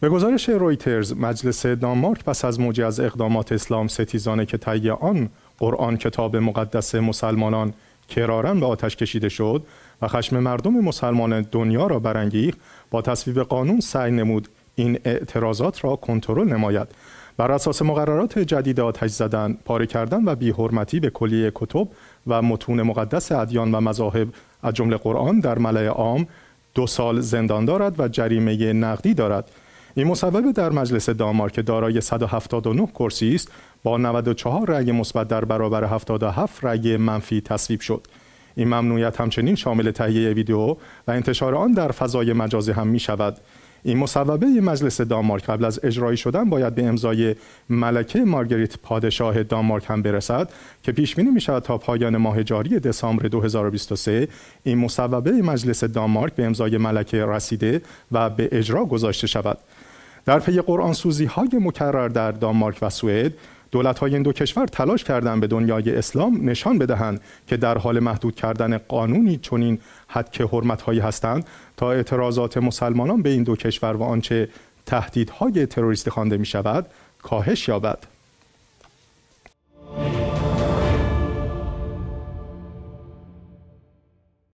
به گزارش رویترز مجلس دانمارک پس از موجی از اقدامات اسلام ستیزانه که طی آن قرآن کتاب مقدس مسلمانان کرارا به آتش کشیده شد و خشم مردم مسلمان دنیا را برانگیخت با تصویب قانون سعی نمود این اعتراضات را کنترل نماید بر اساس مقررات جدید آتش زدن، پاره کردن و بیحرمتی به کلیه کتب و متون مقدس ادیان و مذاهب از جمله قرآن در ملای عام دو سال زندان دارد و جریمه نقدی دارد این مصوبه در مجلس دامار که دارای 179 کرسی است با 94 رأی مثبت در برابر 77 رأی منفی تصویب شد این ممنوعیت همچنین شامل تهیه ویدیو و انتشار آن در فضای مجازی هم می شود این مصوبه مجلس دانمارک قبل از اجرایی شدن باید به امضای ملکه مارگریت پادشاه دانمارک هم برسد که پیش بینی می شود تا پایان ماه جاری دسامبر 2023 این مصوبه مجلس دانمارک به امضای ملکه رسیده و به اجرا گذاشته شود در پی قرآن سوزی های مکرر در دانمارک و سوئد دولت های این دو کشور تلاش کردند به دنیای اسلام نشان بدهند که در حال محدود کردن قانونی چنین حد که حرمت هایی هستند تا اعتراضات مسلمانان به این دو کشور و آنچه تهدیدهای تروریستی خوانده می شود کاهش یابد